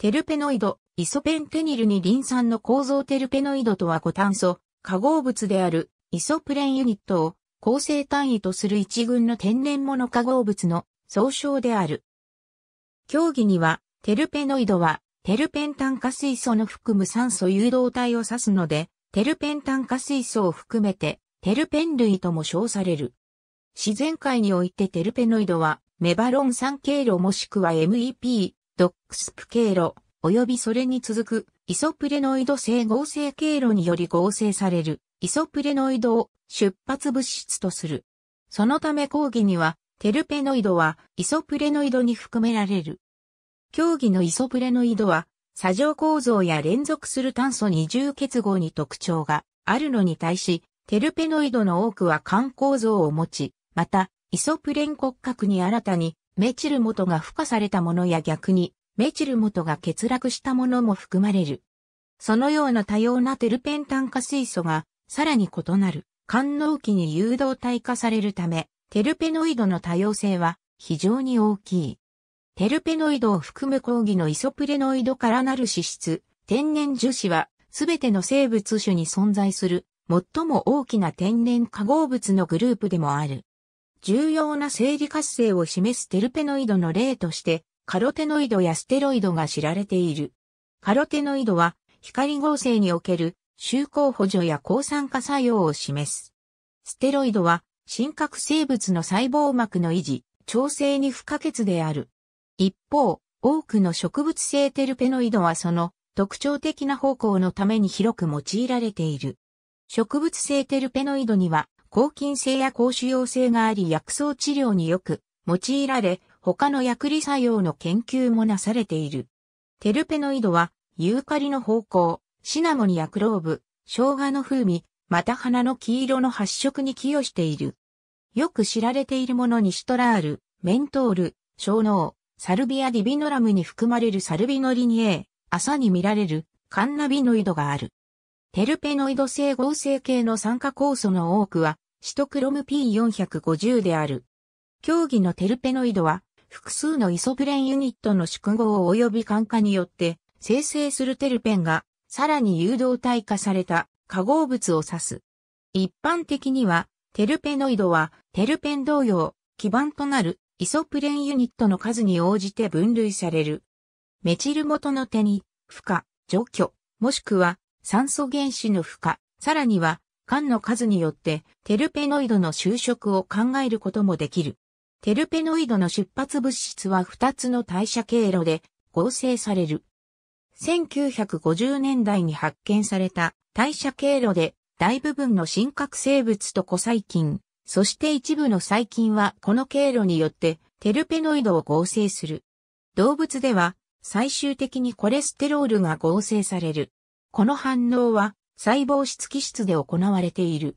テルペノイド、イソペンテニルにリン酸の構造テルペノイドとは固炭素、化合物であるイソプレンユニットを構成単位とする一群の天然物化合物の総称である。競技には、テルペノイドは、テルペン炭化水素の含む酸素誘導体を指すので、テルペン炭化水素を含めて、テルペン類とも称される。自然界においてテルペノイドは、メバロン酸経路もしくは MEP、ドックスプ経路、及びそれに続くイソプレノイド性合成経路により合成されるイソプレノイドを出発物質とする。そのため講義にはテルペノイドはイソプレノイドに含められる。競技のイソプレノイドは、砂上構造や連続する炭素二重結合に特徴があるのに対し、テルペノイドの多くは環構造を持ち、また、イソプレン骨格に新たにメチル元が付加されたものや逆に、メチル元が欠落したものも含まれる。そのような多様なテルペン炭化水素が、さらに異なる、官能器に誘導体化されるため、テルペノイドの多様性は非常に大きい。テルペノイドを含む抗議のイソプレノイドからなる脂質、天然樹脂は、すべての生物種に存在する、最も大きな天然化合物のグループでもある。重要な生理活性を示すテルペノイドの例として、カロテノイドやステロイドが知られている。カロテノイドは、光合成における周光補助や抗酸化作用を示す。ステロイドは、真核生物の細胞膜の維持、調整に不可欠である。一方、多くの植物性テルペノイドはその特徴的な方向のために広く用いられている。植物性テルペノイドには抗菌性や抗腫瘍性があり薬草治療によく用いられ、他の薬理作用の研究もなされている。テルペノイドは、ユーカリの方向、シナモニやクローブ、生姜の風味、また花の黄色の発色に寄与している。よく知られているものにシトラール、メントール、小脳、サルビアディビノラムに含まれるサルビノリニエ、朝に見られるカンナビノイドがある。テルペノイド性合成系の酸化酵素の多くはシトクロム P450 である。競技のテルペノイドは、複数のイソプレンユニットの縮合及び感化によって、生成するテルペンが、さらに誘導体化された化合物を指す。一般的には、テルペノイドは、テルペン同様、基盤となるイソプレンユニットの数に応じて分類される。メチル元の手に、負荷、除去、もしくは酸素原子の負荷、さらには間の数によってテルペノイドの就職を考えることもできる。テルペノイドの出発物質は2つの代謝経路で合成される。1950年代に発見された代謝経路で大部分の真核生物と古細菌、そして一部の細菌はこの経路によってテルペノイドを合成する。動物では最終的にコレステロールが合成される。この反応は細胞質基質で行われている。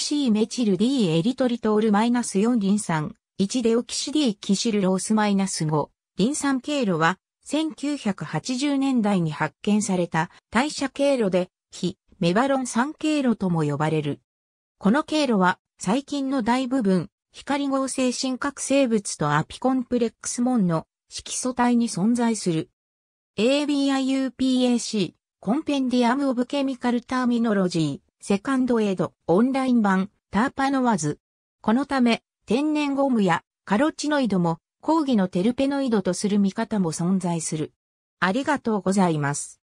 シー・メチル D エリトリトール -4 リン酸、1デオキシ D キシルロース -5、リン酸経路は、1980年代に発見された代謝経路で、非メバロン酸経路とも呼ばれる。この経路は、細菌の大部分、光合成真核生物とアピコンプレックスモンの色素体に存在する。ABIUPAC コンペンディアム・オブ・ケミカル・ターミノロジー、セカンドエイド、オンライン版、ターパノワズ。このため、天然ゴムやカロチノイドも、抗議のテルペノイドとする見方も存在する。ありがとうございます。